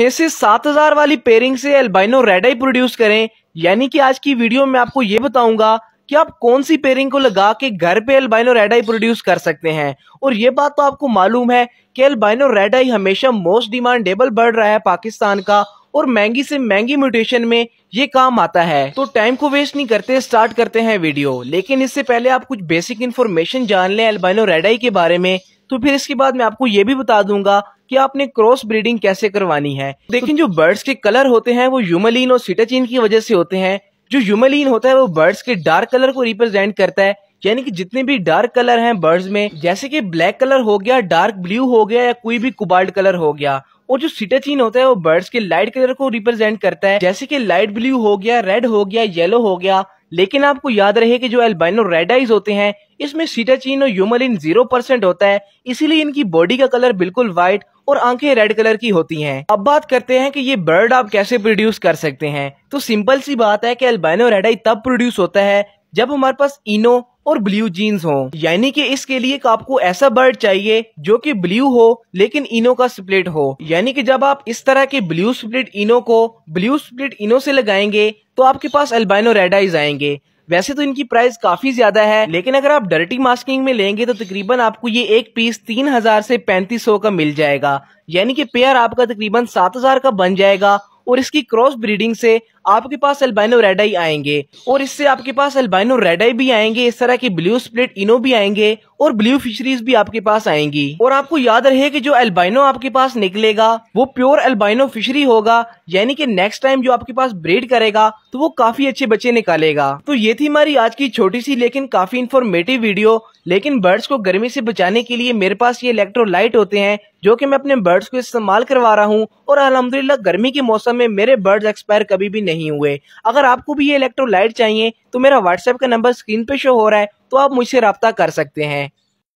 छह से सात हजार वाली पेयरिंग से एल्बाइनो रेड आई प्रोड्यूस करें यानी कि आज की वीडियो में आपको ये बताऊंगा कि आप कौन सी पेयरिंग को लगा के घर पे एल्बाइनो रेड आई प्रोड्यूस कर सकते हैं और ये बात तो आपको मालूम है कि एल्बाइनो रेड आई हमेशा मोस्ट डिमांडेबल बढ़ रहा है पाकिस्तान का और महंगी से महंगी म्यूटेशन में ये काम आता है तो टाइम को वेस्ट नहीं करते स्टार्ट करते हैं वीडियो लेकिन इससे पहले आप कुछ बेसिक इन्फॉर्मेशन जान लें एल्बाइनो रेडाई के बारे में तो फिर इसके बाद मैं आपको ये भी बता दूंगा कि आपने क्रॉस ब्रीडिंग कैसे करवानी है लेकिन तो जो बर्ड्स के कलर होते हैं वो यूमलिन और सिटाचिन की वजह से होते हैं जो यूमलिन होता है वो बर्ड्स के डार्क कलर को रिप्रेजेंट करता है यानी कि जितने भी डार्क कलर हैं बर्ड्स में जैसे कि ब्लैक कलर हो गया डार्क ब्लू हो गया या कोई भी कुबाल्ट कलर हो गया और जो सिटाचिन होता है वो बर्ड्स के लाइट कलर को रिप्रेजेंट करता है जैसे कि लाइट ब्लू हो गया रेड हो गया येलो हो गया लेकिन आपको याद रहे कि जो एल्बाइनो रेड आइज होते हैं इसमें सीटाचिन और यूमलिन जीरो परसेंट होता है इसीलिए इनकी बॉडी का कलर बिल्कुल व्हाइट और आंखें रेड कलर की होती हैं। अब बात करते हैं कि ये बर्ड आप कैसे प्रोड्यूस कर सकते हैं तो सिंपल सी बात है कि एल्बाइनो रेडाई तब प्रोड्यूस होता है जब हमारे पास इनो और ब्लू जीन्स हो यानी कि इसके लिए आपको ऐसा बर्ड चाहिए जो कि ब्लू हो लेकिन इनो का स्प्लिट हो यानी कि जब आप इस तरह के ब्लू स्प्लिट इनो को ब्लू स्प्लिट इनो से लगाएंगे तो आपके पास अल्बाइनो रेडाइज आएंगे वैसे तो इनकी प्राइस काफी ज्यादा है लेकिन अगर आप डर्टी मास्किंग में लेंगे तो तकरीबन आपको ये एक पीस तीन हजार से पैंतीस सौ का मिल जाएगा यानी कि पेयर आपका तकरीबन सात हजार का बन जाएगा और इसकी क्रॉस ब्रीडिंग से आपके पास एल्बाइनो रेडाई आएंगे और इससे आपके पास एल्बाइनो रेडाई भी आएंगे इस तरह की ब्लू स्प्लिट इनो भी आएंगे और ब्लू फिशरीज भी आपके पास आएंगी और आपको याद रहे कि जो एल्बाइनो आपके पास निकलेगा वो प्योर एल्बाइनो फिशरी होगा यानी कि नेक्स्ट टाइम जो आपके पास ब्रीड करेगा तो वो काफी अच्छे बच्चे निकालेगा तो ये थी हमारी आज की छोटी सी लेकिन काफी इन्फॉर्मेटिव वीडियो लेकिन बर्ड्स को गर्मी से बचाने के लिए मेरे पास ये इलेक्ट्रोलाइट होते हैं जो कि मैं अपने बर्ड्स को इस्तेमाल करवा रहा हूँ और अलहमदुल्ला गर्मी के मौसम में मेरे बर्ड्स एक्सपायर कभी भी नहीं नहीं हुए अगर आपको भी ये इलेक्ट्रोलाइट चाहिए तो मेरा व्हाट्सएप का नंबर स्क्रीन पे शो हो रहा है तो आप मुझसे रब्ता कर सकते हैं